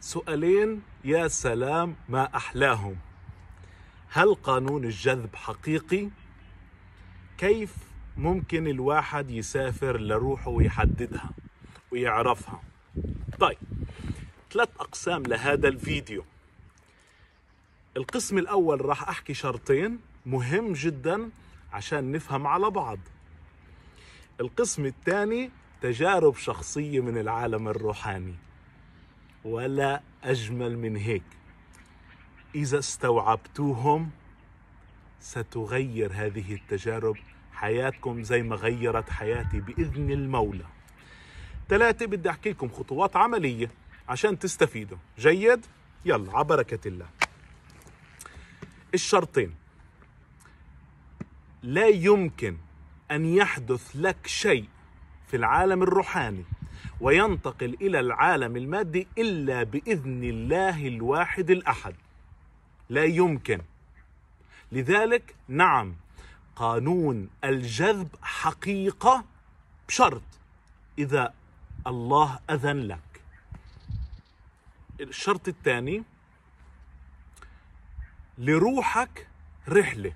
سؤالين يا سلام ما احلاهم هل قانون الجذب حقيقي كيف ممكن الواحد يسافر لروحه ويحددها ويعرفها طيب ثلاث اقسام لهذا الفيديو القسم الاول راح احكي شرطين مهم جدا عشان نفهم على بعض القسم الثاني تجارب شخصيه من العالم الروحاني ولا أجمل من هيك إذا استوعبتوهم ستغير هذه التجارب حياتكم زي ما غيرت حياتي بإذن المولى ثلاثة بدي أحكي لكم خطوات عملية عشان تستفيدوا جيد؟ يلا عبركة الله الشرطين لا يمكن أن يحدث لك شيء في العالم الروحاني وينتقل الى العالم المادي الا باذن الله الواحد الاحد لا يمكن لذلك نعم قانون الجذب حقيقه بشرط اذا الله اذن لك الشرط الثاني لروحك رحله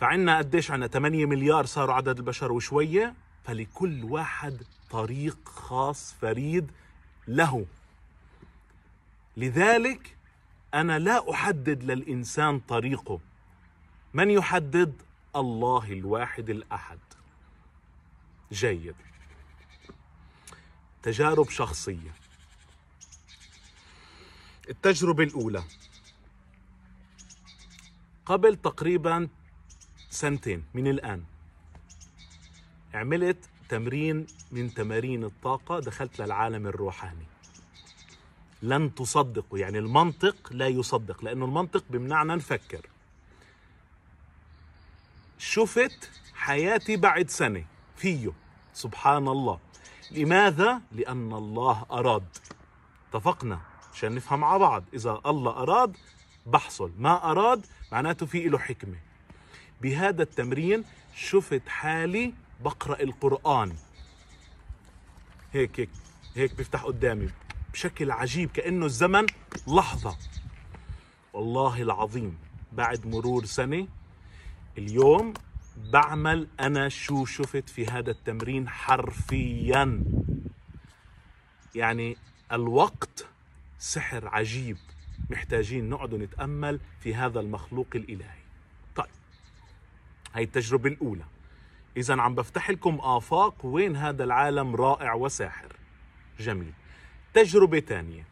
فعنا قديش عنا 8 مليار صاروا عدد البشر وشويه فلكل واحد طريق خاص فريد له لذلك انا لا احدد للانسان طريقه من يحدد الله الواحد الاحد جيد تجارب شخصيه التجربه الاولى قبل تقريبا سنتين من الان عملت تمرين من تمارين الطاقة دخلت للعالم الروحاني لن تصدقوا يعني المنطق لا يصدق لأنه المنطق بمنعنا نفكر شفت حياتي بعد سنة فيه سبحان الله لماذا؟ لأن الله أراد اتفقنا عشان نفهم مع بعض إذا الله أراد بحصل ما أراد معناته في له حكمة بهذا التمرين شفت حالي بقرا القران هيك هيك هيك بيفتح قدامي بشكل عجيب كانه الزمن لحظه والله العظيم بعد مرور سنه اليوم بعمل انا شو شفت في هذا التمرين حرفيا يعني الوقت سحر عجيب محتاجين نقعد نتامل في هذا المخلوق الالهي طيب هاي التجربه الاولى اذا عم بفتح لكم افاق وين هذا العالم رائع وساحر جميل تجربه ثانيه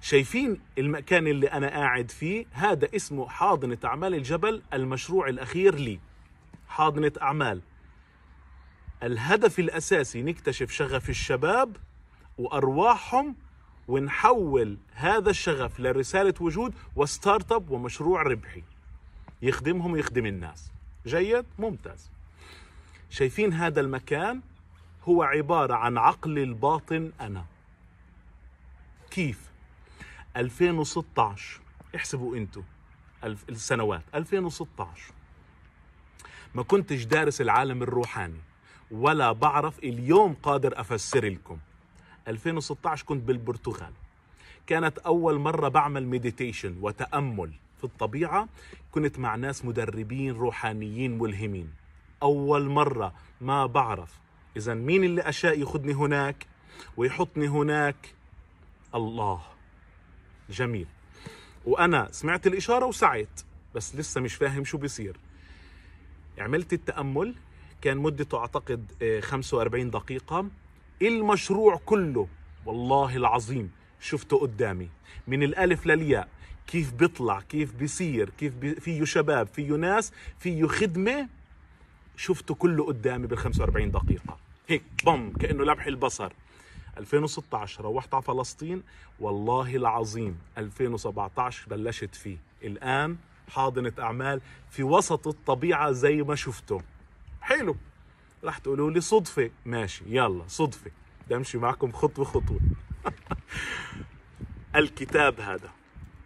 شايفين المكان اللي انا قاعد فيه هذا اسمه حاضنه اعمال الجبل المشروع الاخير لي حاضنه اعمال الهدف الاساسي نكتشف شغف الشباب وارواحهم ونحول هذا الشغف لرساله وجود وستارت اب ومشروع ربحي يخدمهم ويخدم الناس جيد ممتاز شايفين هذا المكان هو عبارة عن عقل الباطن أنا كيف 2016 احسبوا انتوا السنوات 2016 ما كنتش دارس العالم الروحاني ولا بعرف اليوم قادر افسر لكم 2016 كنت بالبرتغال كانت اول مره بعمل مديتيشن وتامل في الطبيعة كنت مع ناس مدربين روحانيين ملهمين أول مرة ما بعرف إذا مين اللي أشاء يخدني هناك ويحطني هناك الله جميل وأنا سمعت الإشارة وسعيت بس لسه مش فاهم شو بيصير عملت التأمل كان مدته أعتقد 45 آه، دقيقة المشروع كله والله العظيم شفته قدامي من الالف للياء كيف بيطلع كيف بيصير كيف بي... فيه شباب فيه ناس فيه خدمه شفته كله قدامي بال 45 دقيقه هيك بم كانه لمح البصر 2016 روحت على فلسطين والله العظيم 2017 بلشت فيه الآن حاضنة أعمال في وسط الطبيعة زي ما شفته حلو رح تقولوا لي صدفة ماشي يلا صدفة بدي أمشي معكم خطوة خطوة الكتاب هذا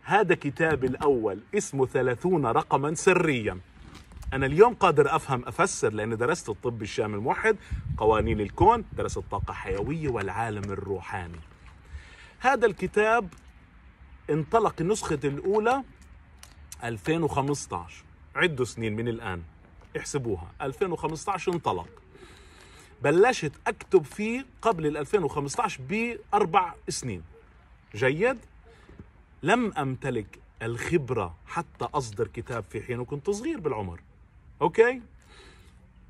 هذا كتابي الأول اسمه ثلاثون رقما سريا أنا اليوم قادر أفهم أفسر لأني درست الطب الشامل الموحد قوانين الكون درست الطاقة الحيوية والعالم الروحاني هذا الكتاب انطلق النسخة الأولى 2015 عدوا سنين من الآن احسبوها 2015 انطلق بلشت اكتب فيه قبل ال 2015 باربع سنين جيد لم امتلك الخبره حتى اصدر كتاب في حين كنت صغير بالعمر اوكي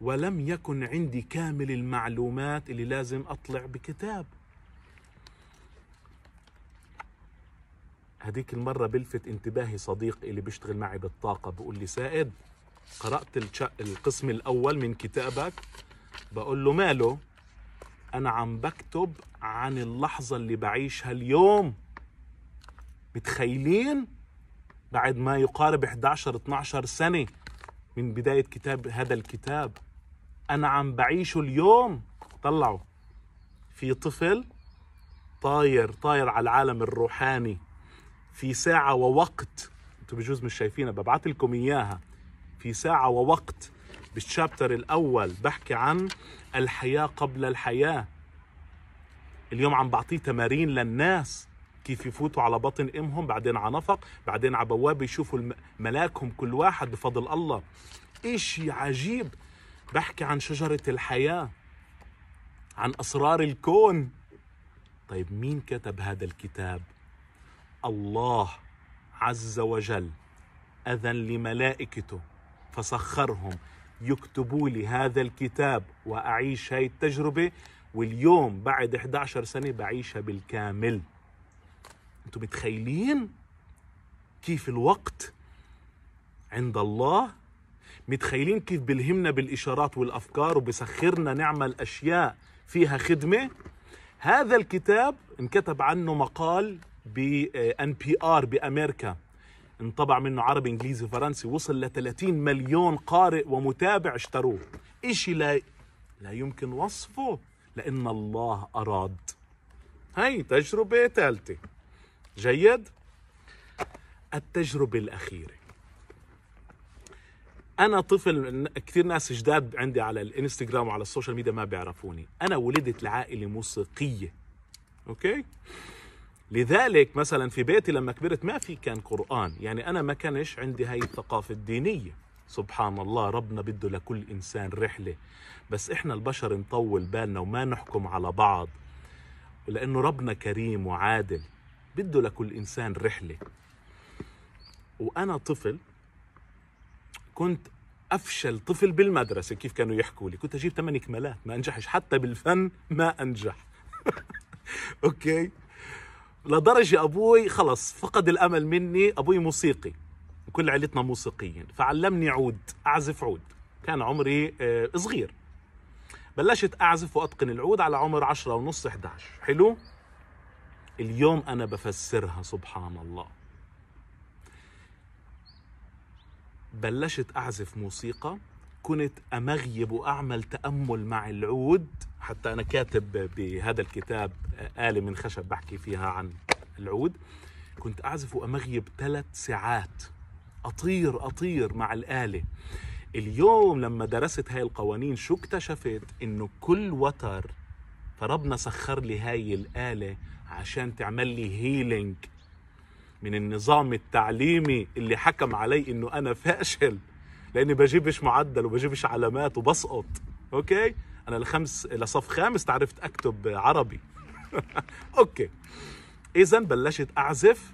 ولم يكن عندي كامل المعلومات اللي لازم اطلع بكتاب هذيك المره بلفت انتباهي صديق اللي بيشتغل معي بالطاقه بقول لي سائد قرات القسم الاول من كتابك بقول له ماله انا عم بكتب عن اللحظه اللي بعيشها اليوم متخيلين بعد ما يقارب 11 12 سنه من بدايه كتاب هذا الكتاب انا عم بعيشه اليوم طلعوا في طفل طاير طاير على العالم الروحاني في ساعه ووقت انتم بجوز مش شايفينها ببعث لكم اياها في ساعه ووقت بالشابتر الاول بحكي عن الحياه قبل الحياه اليوم عم بعطيه تمارين للناس كيف يفوتوا على بطن امهم بعدين على نفق بعدين على بوابه يشوفوا ملاكهم كل واحد بفضل الله اشي عجيب بحكي عن شجره الحياه عن اسرار الكون طيب مين كتب هذا الكتاب الله عز وجل اذن لملائكته فسخرهم يكتبوا لي هذا الكتاب واعيش هاي التجربه واليوم بعد 11 سنه بعيشها بالكامل انتم متخيلين كيف الوقت عند الله متخيلين كيف بلهمنا بالاشارات والافكار وبسخرنا نعمل اشياء فيها خدمه هذا الكتاب انكتب عنه مقال بان بي ار بامريكا انطبع منه عربي انجليزي فرنسي وصل ل 30 مليون قارئ ومتابع اشتروه اشي لا لا يمكن وصفه لان الله اراد هاي تجربة ثالثة جيد التجربة الأخيرة أنا طفل كثير ناس جداد عندي على الانستغرام وعلى السوشيال ميديا ما بيعرفوني أنا ولدت لعائلة موسيقية أوكي لذلك مثلا في بيتي لما كبرت ما في كان قرآن يعني أنا ما كانش عندي هاي الثقافة الدينية سبحان الله ربنا بده لكل إنسان رحلة بس إحنا البشر نطول بالنا وما نحكم على بعض لأنه ربنا كريم وعادل بده لكل إنسان رحلة وأنا طفل كنت افشل طفل بالمدرسه كيف كانوا يحكوا لي كنت اجيب ثمان كمالات ما انجحش حتى بالفن ما انجح اوكي لدرجة أبوي خلص فقد الأمل مني أبوي موسيقي كل عيلتنا موسيقيين فعلمني عود أعزف عود كان عمري آه، صغير بلشت أعزف وأتقن العود على عمر عشرة ونص 11 حلو اليوم أنا بفسرها سبحان الله بلشت أعزف موسيقى كنت أمغيب وأعمل تأمل مع العود حتى أنا كاتب بهذا الكتاب آلة من خشب بحكي فيها عن العود كنت أعزف وأمغيب ثلاث ساعات أطير أطير مع الآلة اليوم لما درست هاي القوانين شو اكتشفت إنه كل وتر فربنا سخر لي هاي الآلة عشان تعمل لي هيلينج من النظام التعليمي اللي حكم علي إنه أنا فاشل لاني بجيبش معدل وبجيبش علامات وبسقط اوكي انا لخمس لصف خامس تعرفت اكتب عربي اوكي اذا بلشت اعزف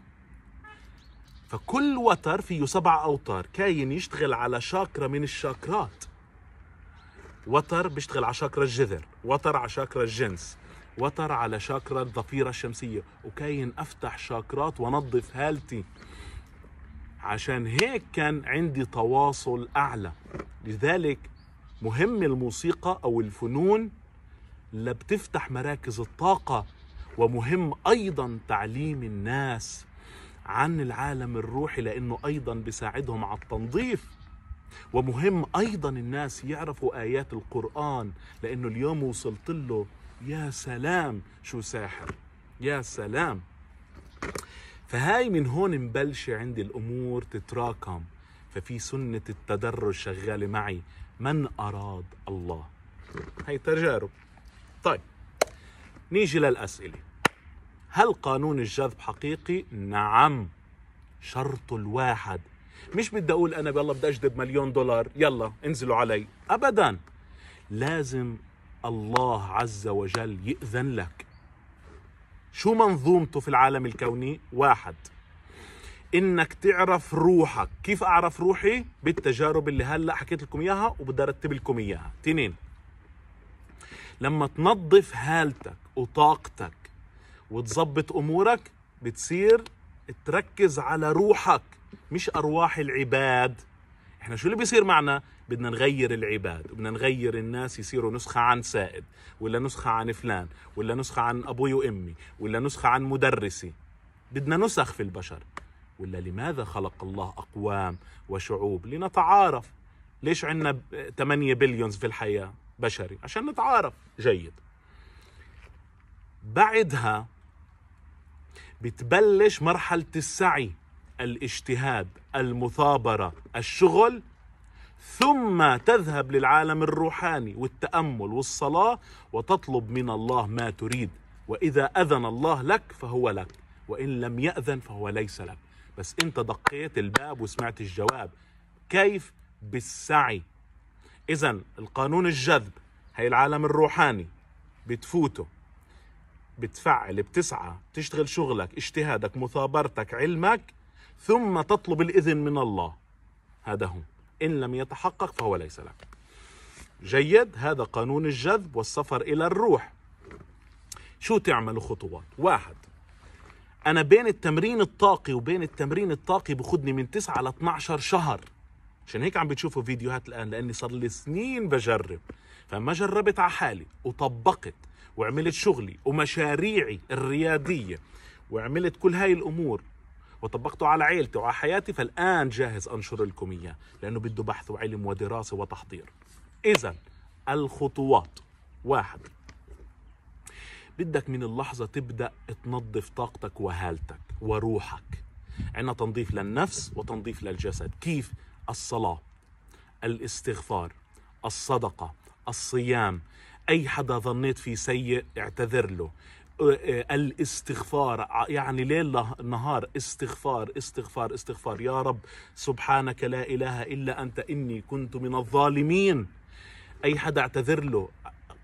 فكل وتر فيه سبع اوتار كاين يشتغل على شاكرا من الشاكرات وتر بيشتغل على شاكرا الجذر وتر على شاكرا الجنس وتر على شاكرا الضفيرة الشمسية وكاين أفتح شاكرات ونظف هالتي عشان هيك كان عندي تواصل اعلى لذلك مهم الموسيقى او الفنون لا بتفتح مراكز الطاقه ومهم ايضا تعليم الناس عن العالم الروحي لانه ايضا بيساعدهم على التنظيف ومهم ايضا الناس يعرفوا ايات القران لانه اليوم وصلت له يا سلام شو ساحر يا سلام فهاي من هون مبلشة عندي الأمور تتراكم ففي سنة التدرج شغالة معي من أراد الله هاي تجارب طيب نيجي للأسئلة هل قانون الجذب حقيقي؟ نعم شرطه الواحد مش بدي أقول أنا بالله بدي أجذب مليون دولار يلا انزلوا علي أبدا لازم الله عز وجل يأذن لك شو منظومته في العالم الكوني واحد انك تعرف روحك كيف اعرف روحي بالتجارب اللي هلا حكيت لكم اياها وبدي ارتب لكم اياها تنين لما تنظف هالتك وطاقتك وتظبط امورك بتصير تركز على روحك مش ارواح العباد احنا شو اللي بيصير معنا بدنا نغير العباد وبدنا نغير الناس يصيروا نسخة عن سائد ولا نسخة عن فلان ولا نسخة عن أبوي وأمي ولا نسخة عن مدرسي بدنا نسخ في البشر ولا لماذا خلق الله أقوام وشعوب لنتعارف ليش عندنا 8 بليونز في الحياة بشري عشان نتعارف جيد بعدها بتبلش مرحلة السعي الاجتهاد المثابرة الشغل ثم تذهب للعالم الروحاني والتامل والصلاه وتطلب من الله ما تريد واذا اذن الله لك فهو لك وان لم ياذن فهو ليس لك بس انت دقيت الباب وسمعت الجواب كيف بالسعي اذا القانون الجذب هي العالم الروحاني بتفوته بتفعل بتسعى بتشتغل شغلك اجتهادك مثابرتك علمك ثم تطلب الاذن من الله هذا هو إن لم يتحقق فهو ليس لك جيد هذا قانون الجذب والسفر إلى الروح شو تعملوا خطوات واحد أنا بين التمرين الطاقي وبين التمرين الطاقي بخدني من 9 ل 12 شهر عشان هيك عم بتشوفوا فيديوهات الآن لأني صار لي سنين بجرب فما جربت على حالي وطبقت وعملت شغلي ومشاريعي الريادية وعملت كل هاي الأمور وطبقته على عيلتي وعلى حياتي فالآن جاهز أنشر لكم إياه لأنه بده بحث وعلم ودراسة وتحضير إذا الخطوات واحد بدك من اللحظة تبدأ تنظف طاقتك وهالتك وروحك عندنا تنظيف للنفس وتنظيف للجسد كيف؟ الصلاة الاستغفار الصدقة الصيام أي حدا ظنيت فيه سيء اعتذر له الاستغفار يعني ليل نهار استغفار استغفار استغفار يا رب سبحانك لا إله إلا أنت إني كنت من الظالمين أي حدا اعتذر له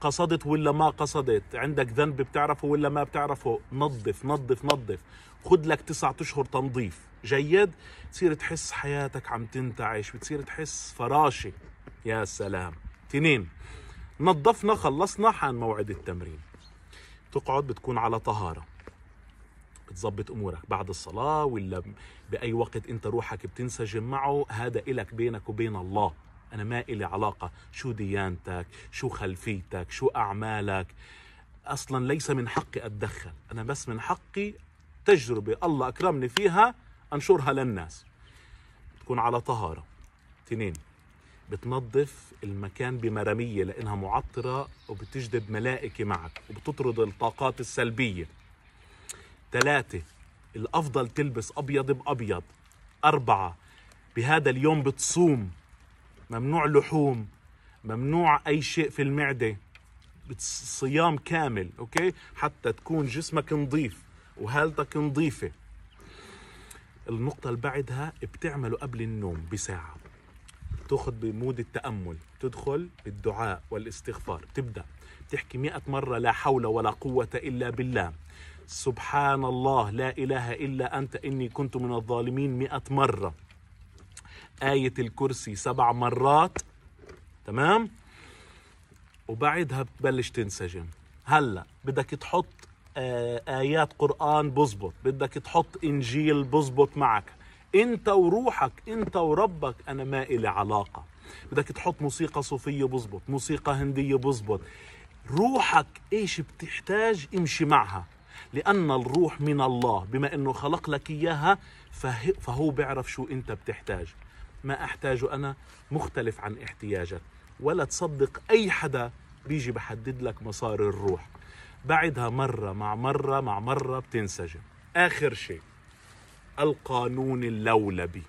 قصدت ولا ما قصدت عندك ذنب بتعرفه ولا ما بتعرفه نظف نظف نظف خد لك تسعة أشهر تنظيف جيد تصير تحس حياتك عم تنتعش بتصير تحس فراشة يا سلام تنين نظفنا خلصنا حان موعد التمرين بتقعد بتكون على طهاره بتظبط امورك بعد الصلاه ولا باي وقت انت روحك بتنسجم معه هذا إلك بينك وبين الله انا ما إلي علاقه شو ديانتك شو خلفيتك شو اعمالك اصلا ليس من حقي اتدخل انا بس من حقي تجربه الله اكرمني فيها انشرها للناس تكون على طهاره تنين بتنظف المكان بمرامية لأنها معطرة وبتجذب ملائكة معك وبتطرد الطاقات السلبية ثلاثة الأفضل تلبس أبيض بأبيض أربعة بهذا اليوم بتصوم ممنوع لحوم ممنوع أي شيء في المعدة صيام كامل أوكي حتى تكون جسمك نظيف وهالتك نظيفة النقطة اللي بعدها بتعمله قبل النوم بساعة تاخذ بمود التامل تدخل بالدعاء والاستغفار تبدا تحكي مئة مره لا حول ولا قوه الا بالله سبحان الله لا اله الا انت اني كنت من الظالمين مئة مره آية الكرسي سبع مرات تمام وبعدها بتبلش تنسجم هلا بدك تحط آه، آيات قرآن بزبط بدك تحط إنجيل بزبط معك انت وروحك انت وربك انا ما إلي علاقه بدك تحط موسيقى صوفيه بزبط موسيقى هنديه بزبط روحك ايش بتحتاج امشي معها لأن الروح من الله بما أنه خلق لك إياها فهو بيعرف شو أنت بتحتاج ما أحتاجه أنا مختلف عن احتياجك ولا تصدق أي حدا بيجي بحدد لك مسار الروح بعدها مرة مع مرة مع مرة بتنسجم آخر شيء القانون اللولبي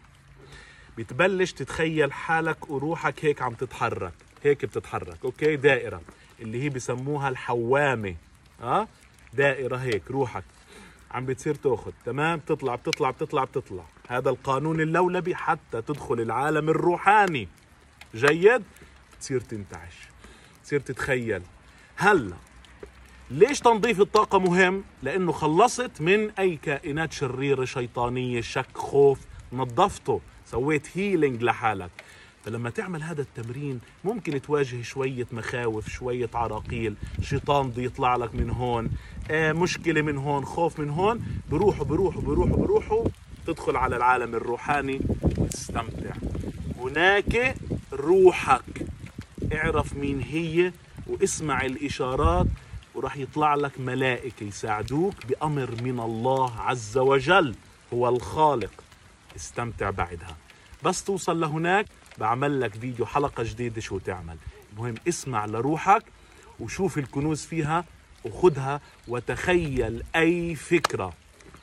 بتبلش تتخيل حالك وروحك هيك عم تتحرك هيك بتتحرك اوكي دائره اللي هي بسموها الحوامه اه دائره هيك روحك عم بتصير تاخذ تمام بتطلع بتطلع بتطلع بتطلع هذا القانون اللولبي حتى تدخل العالم الروحاني جيد تصير تنتعش تصير تتخيل هلا ليش تنظيف الطاقة مهم؟ لأنه خلصت من أي كائنات شريرة شيطانية شك خوف نظفته سويت هيلينج لحالك فلما تعمل هذا التمرين ممكن تواجه شوية مخاوف شوية عراقيل شيطان بده يطلع لك من هون آه مشكلة من هون خوف من هون بروحوا بروحوا بروحوا بروحوا تدخل على العالم الروحاني وتستمتع هناك روحك اعرف مين هي واسمع الإشارات راح يطلع لك ملائكة يساعدوك بأمر من الله عز وجل هو الخالق استمتع بعدها بس توصل لهناك بعمل لك فيديو حلقة جديدة شو تعمل المهم اسمع لروحك وشوف الكنوز فيها وخدها وتخيل أي فكرة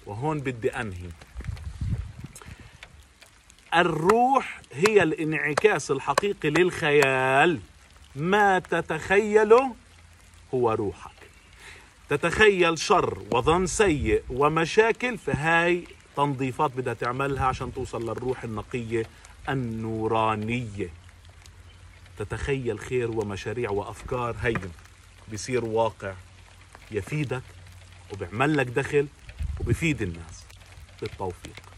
وهون بدي أنهي الروح هي الانعكاس الحقيقي للخيال ما تتخيله هو روحك تتخيل شر وظن سيء ومشاكل فهاي تنظيفات بدها تعملها عشان توصل للروح النقية النورانية تتخيل خير ومشاريع وأفكار هي بصير واقع يفيدك وبيعمل لك دخل وبفيد الناس بالتوفيق